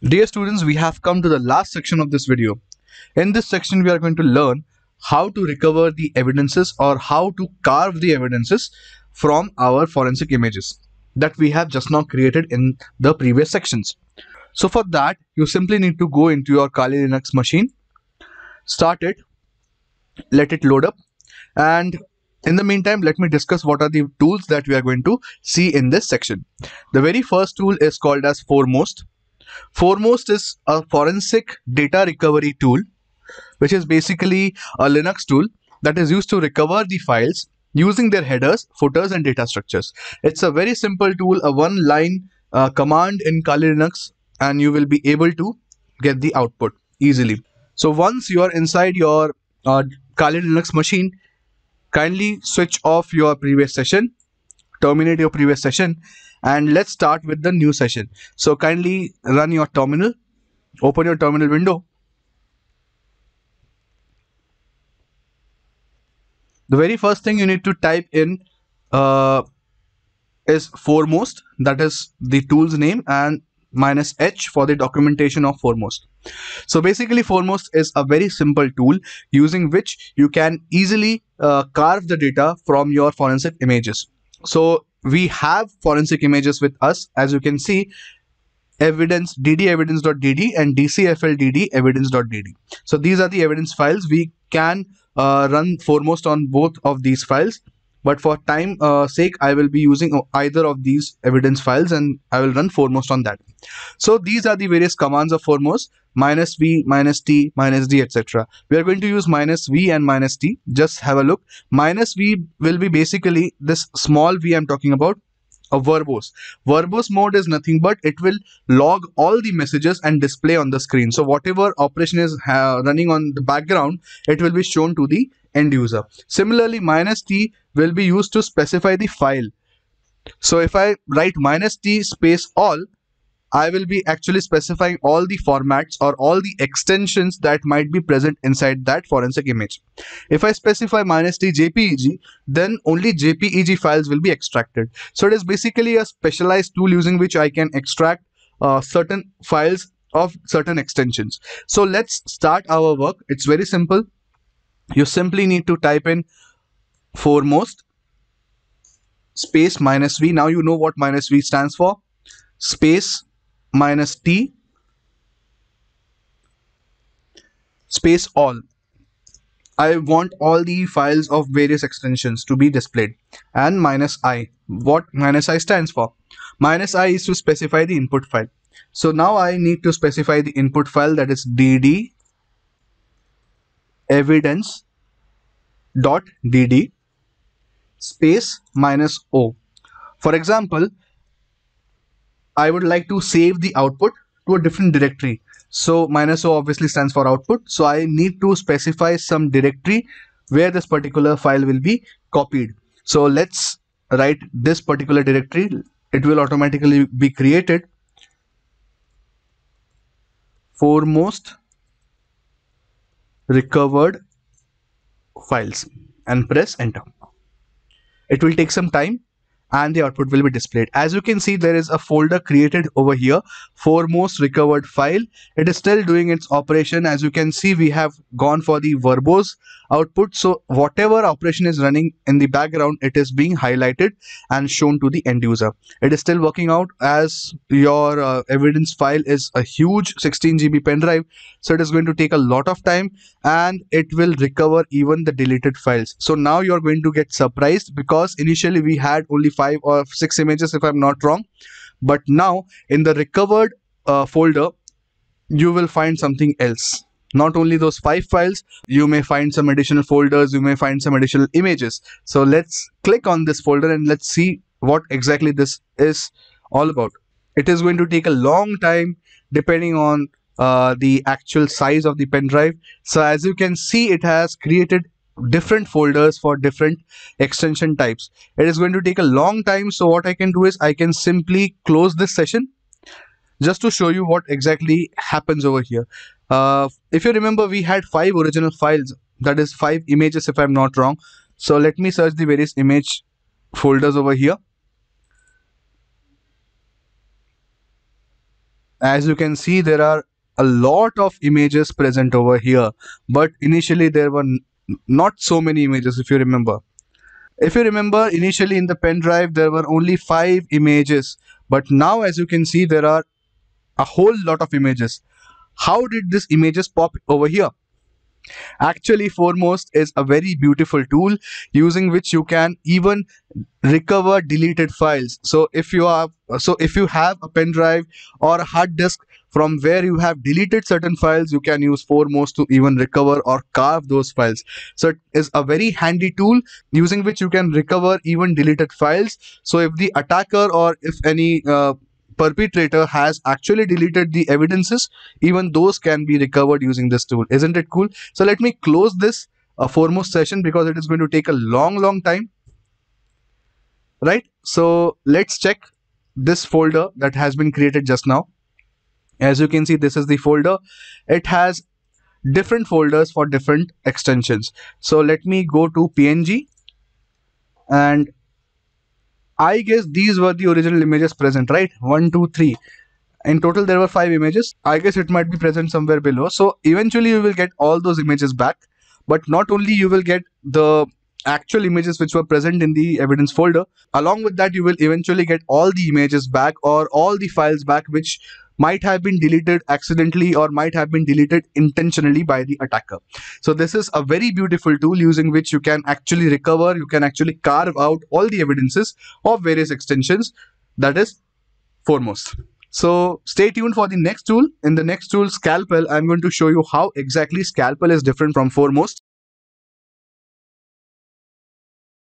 Dear students, we have come to the last section of this video. In this section, we are going to learn how to recover the evidences or how to carve the evidences from our forensic images that we have just now created in the previous sections. So for that, you simply need to go into your Kali Linux machine, start it, let it load up and in the meantime, let me discuss what are the tools that we are going to see in this section. The very first tool is called as Foremost. Foremost is a forensic data recovery tool, which is basically a Linux tool that is used to recover the files using their headers, footers, and data structures. It's a very simple tool, a one line uh, command in Kali Linux, and you will be able to get the output easily. So once you are inside your uh, Kali Linux machine, kindly switch off your previous session, terminate your previous session, and let's start with the new session. So kindly run your terminal, open your terminal window. The very first thing you need to type in uh, is foremost, that is the tool's name and minus h for the documentation of foremost so basically foremost is a very simple tool using which you can easily uh, carve the data from your forensic images so we have forensic images with us as you can see evidence dd evidence.dd and dcfldd evidence.dd so these are the evidence files we can uh, run foremost on both of these files but for time uh, sake i will be using either of these evidence files and i will run foremost on that so these are the various commands of foremost minus v minus t minus d etc we are going to use minus v and minus t just have a look minus v will be basically this small v i'm talking about a verbose verbose mode is nothing but it will log all the messages and display on the screen so whatever operation is uh, running on the background it will be shown to the end user similarly minus t will be used to specify the file so if i write minus t space all I will be actually specifying all the formats or all the extensions that might be present inside that forensic image. If I specify minus t JPEG, then only JPEG files will be extracted. So it is basically a specialized tool using which I can extract uh, certain files of certain extensions. So let's start our work. It's very simple. You simply need to type in foremost space minus V. Now you know what minus V stands for space minus t space all I want all the files of various extensions to be displayed and minus i what minus i stands for minus i is to specify the input file so now I need to specify the input file that is dd evidence dot dd space minus o for example I would like to save the output to a different directory. So minus O obviously stands for output. So I need to specify some directory where this particular file will be copied. So let's write this particular directory. It will automatically be created. Foremost recovered files and press enter. It will take some time and the output will be displayed. As you can see, there is a folder created over here, foremost recovered file. It is still doing its operation. As you can see, we have gone for the verbose output. So whatever operation is running in the background, it is being highlighted and shown to the end user. It is still working out as your uh, evidence file is a huge 16 GB pen drive. So it is going to take a lot of time and it will recover even the deleted files. So now you're going to get surprised because initially we had only five or six images if i'm not wrong but now in the recovered uh, folder you will find something else not only those five files you may find some additional folders you may find some additional images so let's click on this folder and let's see what exactly this is all about it is going to take a long time depending on uh, the actual size of the pen drive so as you can see it has created different folders for different extension types. It is going to take a long time. So what I can do is I can simply close this session just to show you what exactly happens over here. Uh, if you remember, we had five original files, that is five images if I'm not wrong. So let me search the various image folders over here. As you can see, there are a lot of images present over here, but initially there were not so many images if you remember. If you remember, initially in the pen drive, there were only five images, but now as you can see, there are a whole lot of images. How did these images pop over here? Actually, Foremost is a very beautiful tool using which you can even recover deleted files. So if you are so if you have a pen drive or a hard disk from where you have deleted certain files you can use foremost to even recover or carve those files so it is a very handy tool using which you can recover even deleted files so if the attacker or if any uh, perpetrator has actually deleted the evidences even those can be recovered using this tool isn't it cool so let me close this uh, foremost session because it is going to take a long long time right so let's check this folder that has been created just now as you can see this is the folder it has different folders for different extensions so let me go to png and i guess these were the original images present right one two three in total there were five images i guess it might be present somewhere below so eventually you will get all those images back but not only you will get the actual images which were present in the evidence folder along with that you will eventually get all the images back or all the files back which might have been deleted accidentally or might have been deleted intentionally by the attacker. So this is a very beautiful tool using which you can actually recover, you can actually carve out all the evidences of various extensions that is foremost. So stay tuned for the next tool. In the next tool, Scalpel, I'm going to show you how exactly Scalpel is different from Foremost.